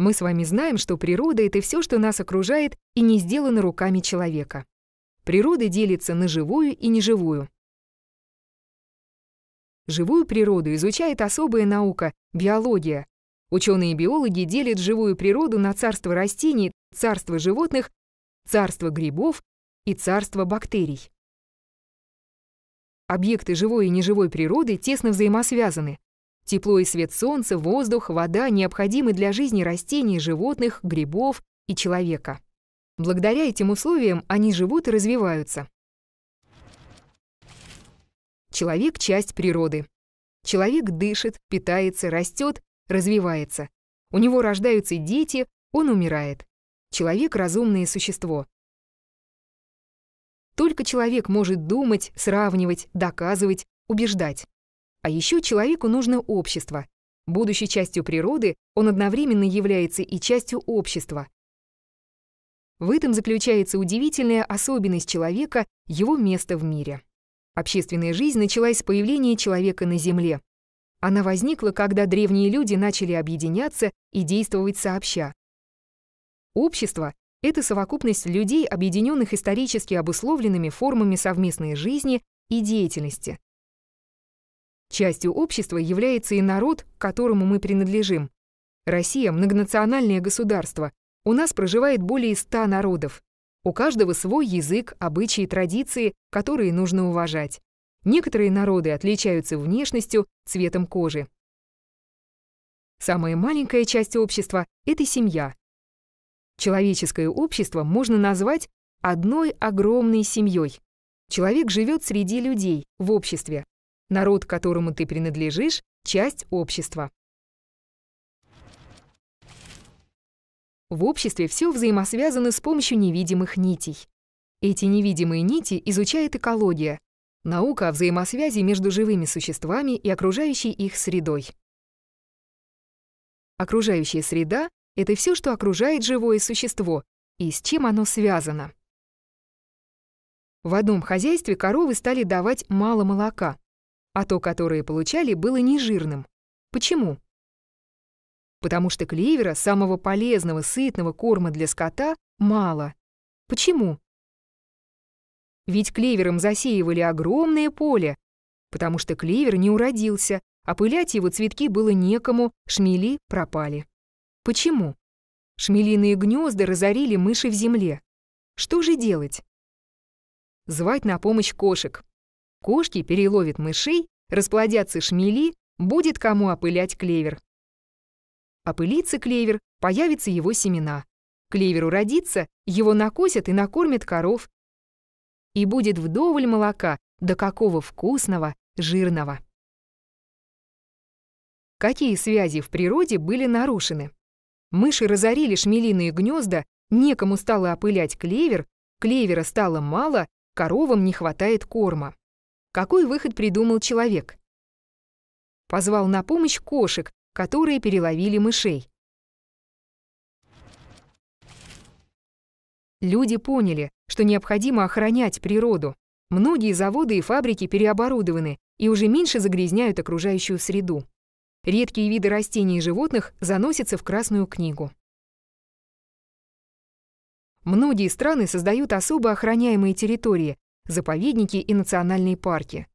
Мы с вами знаем, что природа — это все, что нас окружает и не сделано руками человека. Природа делится на живую и неживую. Живую природу изучает особая наука — биология. Ученые-биологи делят живую природу на царство растений, царство животных, царство грибов и царство бактерий. Объекты живой и неживой природы тесно взаимосвязаны. Тепло и свет солнца, воздух, вода необходимы для жизни растений, животных, грибов и человека. Благодаря этим условиям они живут и развиваются. Человек — часть природы. Человек дышит, питается, растет, развивается. У него рождаются дети, он умирает. Человек — разумное существо. Только человек может думать, сравнивать, доказывать, убеждать. А еще человеку нужно общество. Будучи частью природы, он одновременно является и частью общества. В этом заключается удивительная особенность человека, его место в мире. Общественная жизнь началась с появления человека на Земле. Она возникла, когда древние люди начали объединяться и действовать сообща. Общество — это совокупность людей, объединенных исторически обусловленными формами совместной жизни и деятельности. Частью общества является и народ, к которому мы принадлежим. Россия — многонациональное государство. У нас проживает более ста народов. У каждого свой язык, обычаи традиции, которые нужно уважать. Некоторые народы отличаются внешностью, цветом кожи. Самая маленькая часть общества — это семья. Человеческое общество можно назвать одной огромной семьей. Человек живет среди людей, в обществе, Народ, которому ты принадлежишь, часть общества. В обществе все взаимосвязано с помощью невидимых нитей. Эти невидимые нити изучает экология, наука о взаимосвязи между живыми существами и окружающей их средой. Окружающая среда — это все, что окружает живое существо и с чем оно связано. В одном хозяйстве коровы стали давать мало молока а то, которое получали, было нежирным. Почему? Потому что клевера, самого полезного сытного корма для скота, мало. Почему? Ведь клевером засеивали огромное поле, потому что клевер не уродился, а пылять его цветки было некому, шмели пропали. Почему? Шмелиные гнезда разорили мыши в земле. Что же делать? Звать на помощь кошек. Кошки переловят мышей, расплодятся шмели, будет кому опылять клевер. Опылится клевер, появятся его семена. Клеверу родится, его накосят и накормят коров. И будет вдоволь молока, до какого вкусного, жирного. Какие связи в природе были нарушены? Мыши разорили шмелиные гнезда, некому стало опылять клевер, клевера стало мало, коровам не хватает корма какой выход придумал человек. Позвал на помощь кошек, которые переловили мышей. Люди поняли, что необходимо охранять природу. Многие заводы и фабрики переоборудованы и уже меньше загрязняют окружающую среду. Редкие виды растений и животных заносятся в Красную книгу. Многие страны создают особо охраняемые территории, заповедники и национальные парки.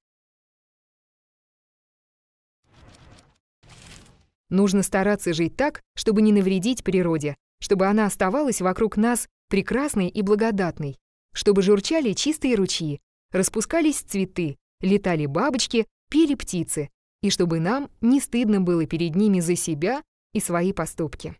Нужно стараться жить так, чтобы не навредить природе, чтобы она оставалась вокруг нас прекрасной и благодатной, чтобы журчали чистые ручьи, распускались цветы, летали бабочки, пели птицы, и чтобы нам не стыдно было перед ними за себя и свои поступки.